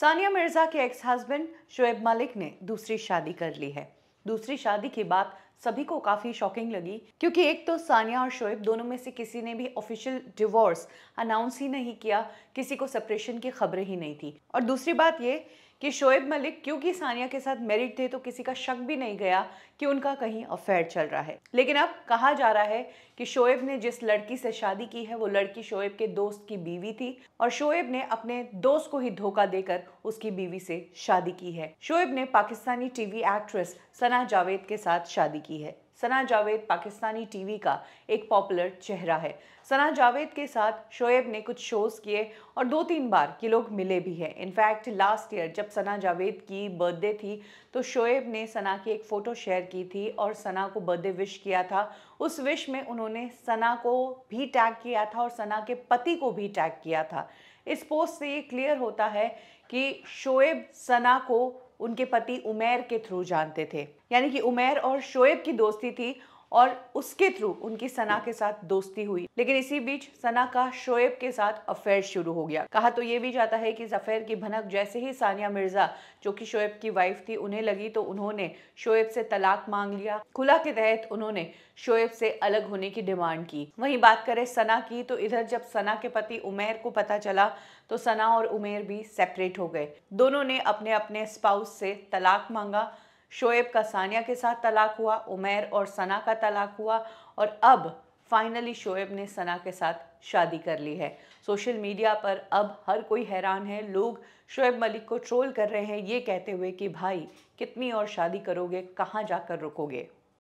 सानिया मिर्ज़ा के ex husband Shoaib Malik ने दूसरी शादी कर ली है दूसरी शादी की बात सभी को काफ़ी शॉकिंग लगी क्योंकि एक तो सानिया और शोएब दोनों में से किसी ने भी ऑफिशियल डिवोर्स अनाउंस ही नहीं किया किसी को सेपरेशन की खबर ही नहीं थी और दूसरी बात ये कि शोएब मलिक क्योंकि सानिया के साथ मैरिड थे तो किसी का शक भी नहीं गया कि उनका कहीं अफेयर चल रहा है लेकिन अब कहा जा रहा है कि शोएब ने जिस लड़की से शादी की है वो लड़की शोएब के दोस्त की बीवी थी और शोएब ने अपने दोस्त को ही धोखा देकर उसकी बीवी से शादी की है शोएब ने पाकिस्तानी टीवी एक्ट्रेस सना जावेद के साथ शादी की है सना जावेद पाकिस्तानी टीवी का एक पॉपुलर चेहरा है सना जावेद के साथ शोएब ने कुछ शोज़ किए और दो तीन बार ये लोग मिले भी हैं इनफैक्ट लास्ट ईयर जब सना जावेद की बर्थडे थी तो शोएब ने सना की एक फ़ोटो शेयर की थी और सना को बर्थडे विश किया था उस विश में उन्होंने सना को भी टैग किया था और सना के पति को भी टैग किया था इस पोस्ट से ये क्लियर होता है कि शोएब सना को उनके पति उमेर के थ्रू जानते थे यानी कि उमेर और शोएब की दोस्ती थी और उसके थ्रू उनकी सना के साथ दोस्ती हुई लेकिन इसी बीच सना का शोएब के साथ अफेयर शुरू हो गया कहा तो ये भी जाता है कि इस अफेयर की भनक जैसे ही सानिया मिर्जा जो कि शोएब की वाइफ थी उन्हें लगी तो उन्होंने शोएब से तलाक मांग लिया खुला के तहत उन्होंने शोएब से अलग होने की डिमांड की वहीं बात करें सना की तो इधर जब सना के पति उमेर को पता चला तो सना और उमेर भी सेपरेट हो गए दोनों ने अपने अपने स्पाउस से तलाक मांगा शोएब का सानिया के साथ तलाक हुआ उमेर और सना का तलाक हुआ और अब फाइनली शोएब ने सना के साथ शादी कर ली है सोशल मीडिया पर अब हर कोई हैरान है लोग शोएब मलिक को ट्रोल कर रहे हैं ये कहते हुए कि भाई कितनी और शादी करोगे कहाँ जाकर रुकोगे